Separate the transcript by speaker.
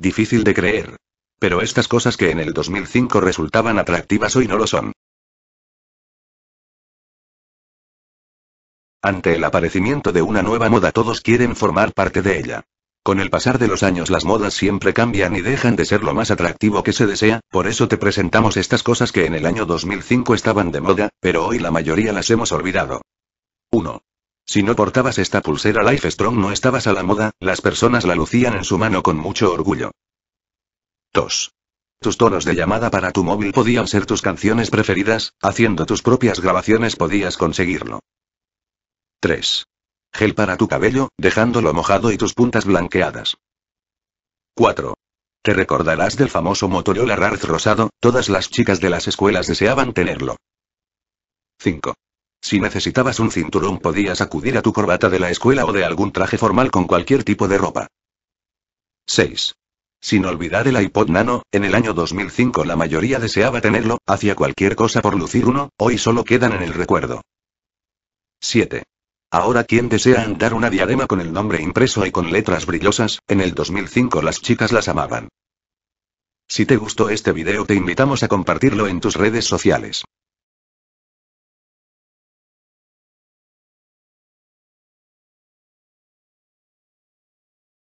Speaker 1: Difícil de creer. Pero estas cosas que en el 2005 resultaban atractivas hoy no lo son. Ante el aparecimiento
Speaker 2: de una nueva moda todos quieren formar parte de ella. Con el pasar de los años las modas siempre cambian y dejan de ser lo más atractivo que se desea, por eso te presentamos estas cosas que en el año 2005 estaban de moda, pero hoy la mayoría las hemos olvidado. 1. Si no portabas esta pulsera Life Strong no estabas a la moda, las personas la lucían en su mano con mucho orgullo. 2. Tus tonos de llamada para tu móvil podían ser tus canciones preferidas, haciendo tus propias grabaciones podías conseguirlo. 3. Gel para tu cabello, dejándolo mojado y tus puntas blanqueadas. 4. Te recordarás del famoso Motorola Rarz rosado, todas las chicas de las escuelas deseaban tenerlo. 5. Si necesitabas un cinturón podías acudir a tu corbata de la escuela o de algún traje formal con cualquier tipo de ropa. 6. Sin olvidar el iPod Nano, en el año 2005 la mayoría deseaba tenerlo, hacía cualquier cosa por lucir uno, hoy solo quedan en el recuerdo. 7. Ahora quien desea andar una diadema con el nombre impreso y con letras brillosas, en el 2005 las chicas las amaban. Si te gustó este video te invitamos a compartirlo en tus redes sociales.